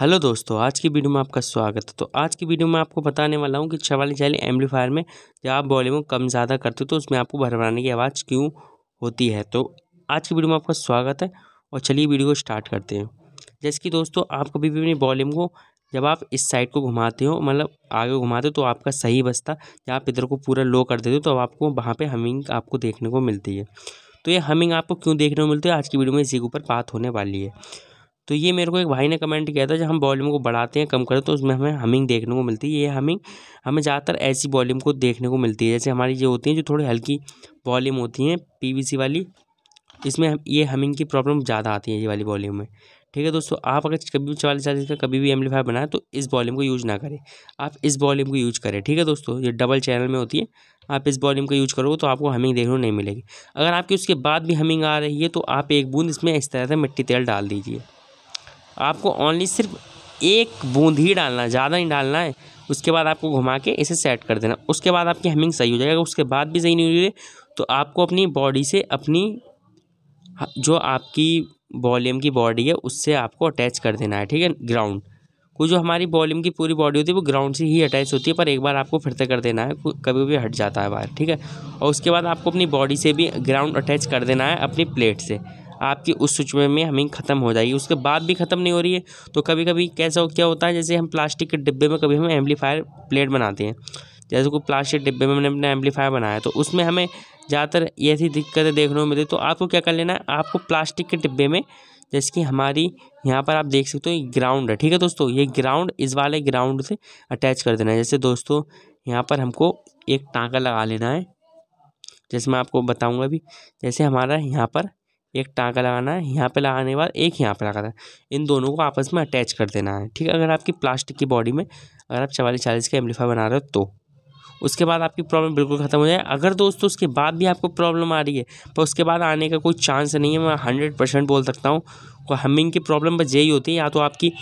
hello दोस्तों आज की वीडियो में आपका स्वागत है तो आज की वीडियो में आपको बताने वाला हूँ कि छवाली चाली एम्पलीफायर में जब आप वॉल्यूम कम ज़्यादा करते हो तो उसमें आपको भरवाने की आवाज़ क्यों होती है तो आज की वीडियो में आपका स्वागत है और चलिए वीडियो को स्टार्ट करते हैं जैसे कि दोस्तों आप कभी भी अपनी वॉल्यूम को जब आप इस साइड को घुमाते हो मतलब आगे घुमाते हो तो आपका सही बसता या आप इधर को पूरा लो कर देते हो तो आपको वहाँ पर हमिंग आपको देखने को मिलती है तो ये हमिंग आपको क्यों देखने को मिलती है आज की वीडियो में इसी के ऊपर बात होने वाली है तो ये मेरे को एक भाई ने कमेंट किया था जब हम वॉल्यूम को बढ़ाते हैं कम करते हैं तो उसमें हमें हमिंग देखने को मिलती है ये हमिंग हमें ज़्यादातर ऐसी वॉल्यूम को देखने को मिलती है जैसे हमारी ये होती हैं जो थोड़ी हल्की वॉल्यूम होती हैं पीवीसी वाली इसमें हम ये हमिंग की प्रॉब्लम ज़्यादा आती है ये वाली वॉल्यूम में ठीक है दोस्तों आप अगर कभी भी चवालीस चालीस का कभी भी एम्पलीफायर बनाए तो इस वॉल्यूम को यूज़ ना करें आप इस वॉल्यूम को यूज़ करें ठीक है दोस्तों ये डबल चैनल में होती है आप इस वॉल्यूम का यूज़ करोगे तो आपको हमिंग देखने को नहीं मिलेगी अगर आपकी उसके बाद भी हमिंग आ रही है तो आप एक बूंद इसमें इस तरह से मिट्टी तेल डाल दीजिए आपको ओनली सिर्फ एक बूंद ही डालना है ज़्यादा नहीं डालना है उसके बाद आपको घुमा के इसे सेट कर देना उसके बाद आपकी हेमिंग सही हो जाएगा उसके बाद भी सही नहीं हो रही तो आपको अपनी बॉडी से अपनी जो आपकी वॉल्यूम की बॉडी है उससे आपको अटैच कर देना है ठीक है ग्राउंड कोई जो हमारी वॉल्यूम की पूरी बॉडी होती है वो ग्राउंड से ही अटैच होती है पर एक बार आपको फिर से कर देना है कभी भी हट जाता है बाहर ठीक है और उसके बाद आपको अपनी बॉडी से भी ग्राउंड अटैच कर देना है अपनी प्लेट से आपकी उस स्विच में हमें ख़त्म हो जाएगी उसके बाद भी ख़त्म नहीं हो रही है तो कभी कभी कैसा हो क्या होता है जैसे हम प्लास्टिक के डिब्बे में कभी हम एम्पलीफायर प्लेट बनाते हैं जैसे कोई प्लास्टिक डिब्बे में हमने अपना एम्पलीफायर बनाया तो उसमें हमें ज़्यादातर ऐसी दिक्कतें देखने को मिलती तो आपको क्या कर लेना है आपको प्लास्टिक के डिब्बे में जैसे कि हमारी यहाँ पर आप देख सकते हो ये ग्राउंड है ठीक है दोस्तों ये ग्राउंड इस वाले ग्राउंड से अटैच कर देना है जैसे दोस्तों यहाँ पर हमको एक टाँका लगा लेना है जैसे मैं आपको बताऊँगा भी जैसे हमारा यहाँ पर एक टाँगा लगाना है यहाँ पे लगाने के बाद एक यहाँ पे लगाना है इन दोनों को आपस में अटैच कर देना है ठीक है अगर आपकी प्लास्टिक की बॉडी में अगर आप चवालीस चालीस का एम्पलीफायर बना रहे हो तो उसके बाद आपकी प्रॉब्लम बिल्कुल ख़त्म हो जाए अगर दोस्तों उसके बाद भी आपको प्रॉब्लम आ रही है पर उसके बाद आने का कोई चांस नहीं है मैं हंड्रेड परसेंट बोल सकता हूँ हमिंग की प्रॉब्लम बस यही होती है या तो आपकी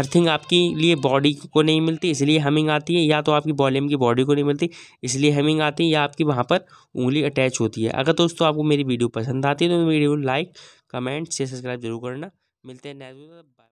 अर्थिंग आपकी लिए बॉडी को नहीं मिलती इसलिए हमिंग आती है या तो आपकी वॉल्यूम की बॉडी को नहीं मिलती इसलिए हमिंग आती है या आपकी वहाँ पर उंगली अटैच होती है अगर दोस्तों आपको मेरी वीडियो पसंद आती है तो वीडियो लाइक कमेंट से सब्सक्राइब जरूर करना मिलते हैं